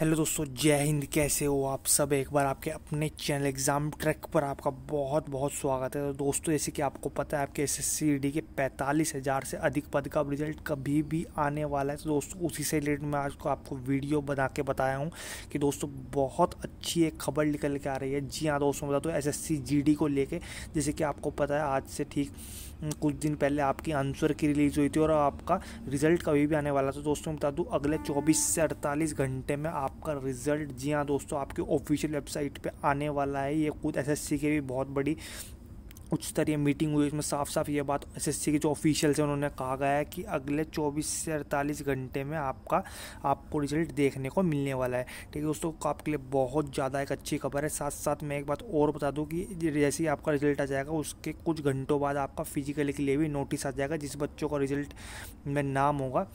hello दोस्तों जय हिंद कैसे हो आप सब एक बार आपके अपने चैनल एग्ज़ाम ट्रैक पर आपका बहुत बहुत स्वागत है तो दोस्तों जैसे कि आपको पता है आपके एस एस e के पैंतालीस हज़ार से अधिक पद का रिजल्ट कभी भी आने वाला है तो दोस्तों उसी से रिलेटेड मैं आज को आपको वीडियो बना के बताया हूँ कि दोस्तों बहुत अच्छी एक खबर निकल के आ रही है जी हाँ दोस्तों बता दो एस एस को लेके जैसे कि आपको पता है आज से ठीक हम्म, कुछ दिन पहले आपकी आंसर की रिलीज़ हुई थी और आपका रिजल्ट कभी भी आने वाला था तो दोस्तों बता दूँ अगले चौबीस से अड़तालीस घंटे में आप आपका रिजल्ट जी हाँ दोस्तों आपके ऑफिशियल वेबसाइट पे आने वाला है ये खुद एसएससी की भी बहुत बड़ी उच्च स्तरीय मीटिंग हुई उसमें साफ साफ ये बात एसएससी के जो ऑफिशियल्स हैं उन्होंने कहा गया है कि अगले 24 से 48 घंटे में आपका आपको रिजल्ट देखने को मिलने वाला है ठीक है दोस्तों तो आपके लिए बहुत ज़्यादा एक अच्छी खबर है साथ साथ मैं एक बात और बता दूँ कि जैसे ही आपका रिजल्ट आ जाएगा उसके कुछ घंटों बाद आपका फिजिकली के लिए भी नोटिस आ जाएगा जिस बच्चों का रिजल्ट में नाम होगा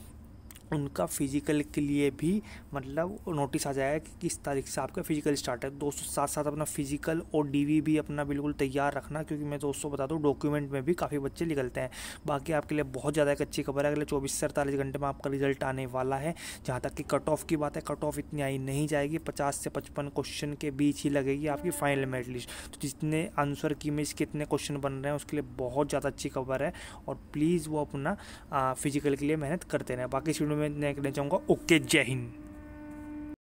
उनका फिजिकल के लिए भी मतलब नोटिस आ जाएगा कि किस तारीख से आपका फिजिकल स्टार्ट है दोस्तों साथ साथ अपना फिजिकल और डीवी भी अपना बिल्कुल तैयार रखना क्योंकि मैं दोस्तों बता दूँ डॉक्यूमेंट में भी काफ़ी बच्चे निकलते हैं बाकी आपके लिए बहुत ज़्यादा एक अच्छी खबर है अगले चौबीस से अड़तालीस घंटे में आपका रिजल्ट आने वाला है जहाँ तक कि कट ऑफ की बात है कट ऑफ इतनी आई नहीं जाएगी पचास से पचपन क्वेश्चन के बीच ही लगेगी आपकी फाइनल मेरिट लिस्ट तो जितने आंसर की मिस कितने क्वेश्चन बन रहे हैं उसके लिए बहुत ज़्यादा अच्छी खबर है और प्लीज़ वो अपना फिजिकल के लिए मेहनत करते रहें बाकी स्टूडेंट में नेक्स्ट डे जाऊँगा ओके जय हिंद